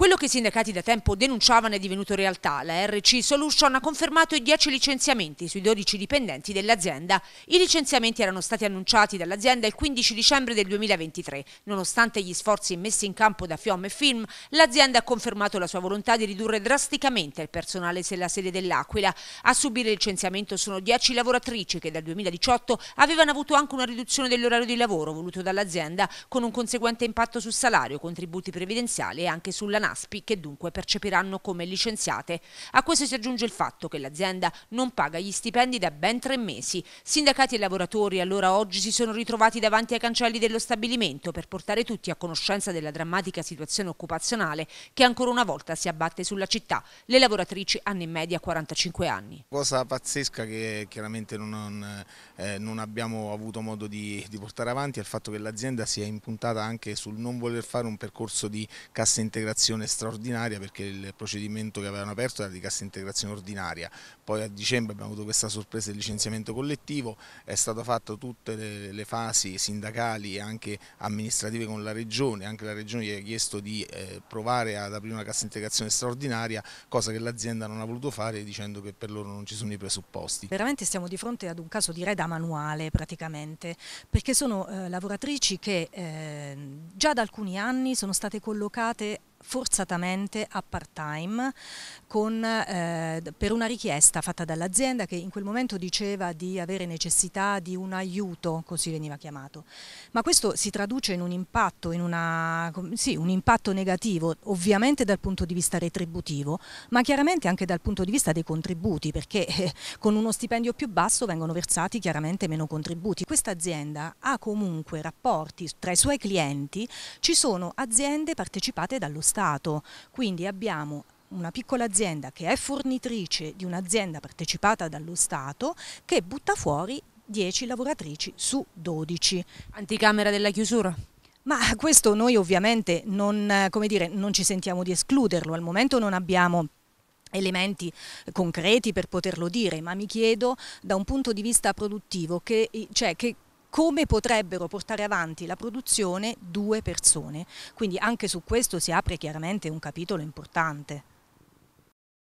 Quello che i sindacati da tempo denunciavano è divenuto realtà. La RC Solution ha confermato i 10 licenziamenti sui 12 dipendenti dell'azienda. I licenziamenti erano stati annunciati dall'azienda il 15 dicembre del 2023. Nonostante gli sforzi messi in campo da Fiom e Film, l'azienda ha confermato la sua volontà di ridurre drasticamente il personale della sede dell'Aquila. A subire il licenziamento sono 10 lavoratrici che dal 2018 avevano avuto anche una riduzione dell'orario di lavoro voluto dall'azienda, con un conseguente impatto sul salario, contributi previdenziali e anche sulla nascita ASPI che dunque percepiranno come licenziate. A questo si aggiunge il fatto che l'azienda non paga gli stipendi da ben tre mesi. Sindacati e lavoratori allora oggi si sono ritrovati davanti ai cancelli dello stabilimento per portare tutti a conoscenza della drammatica situazione occupazionale che ancora una volta si abbatte sulla città. Le lavoratrici hanno in media 45 anni. Cosa pazzesca che chiaramente non, eh, non abbiamo avuto modo di, di portare avanti è il fatto che l'azienda sia impuntata anche sul non voler fare un percorso di cassa integrazione cassazione straordinaria perché il procedimento che avevano aperto era di cassa integrazione ordinaria, poi a dicembre abbiamo avuto questa sorpresa del licenziamento collettivo, è stato fatto tutte le, le fasi sindacali e anche amministrative con la Regione, anche la Regione gli ha chiesto di eh, provare ad aprire una cassa integrazione straordinaria, cosa che l'azienda non ha voluto fare dicendo che per loro non ci sono i presupposti. Veramente stiamo di fronte ad un caso di reda manuale praticamente, perché sono eh, lavoratrici che eh, già da alcuni anni sono state collocate forzatamente a part time con, eh, per una richiesta fatta dall'azienda che in quel momento diceva di avere necessità di un aiuto, così veniva chiamato. Ma questo si traduce in un impatto, in una, sì, un impatto negativo, ovviamente dal punto di vista retributivo, ma chiaramente anche dal punto di vista dei contributi, perché eh, con uno stipendio più basso vengono versati chiaramente meno contributi. Questa azienda ha comunque rapporti tra i suoi clienti, ci sono aziende partecipate dallo Stato, quindi abbiamo una piccola azienda che è fornitrice di un'azienda partecipata dallo Stato che butta fuori 10 lavoratrici su 12. Anticamera della chiusura? Ma questo noi ovviamente non, dire, non ci sentiamo di escluderlo, al momento non abbiamo elementi eh, concreti per poterlo dire, ma mi chiedo da un punto di vista produttivo che, cioè, che come potrebbero portare avanti la produzione due persone. Quindi anche su questo si apre chiaramente un capitolo importante.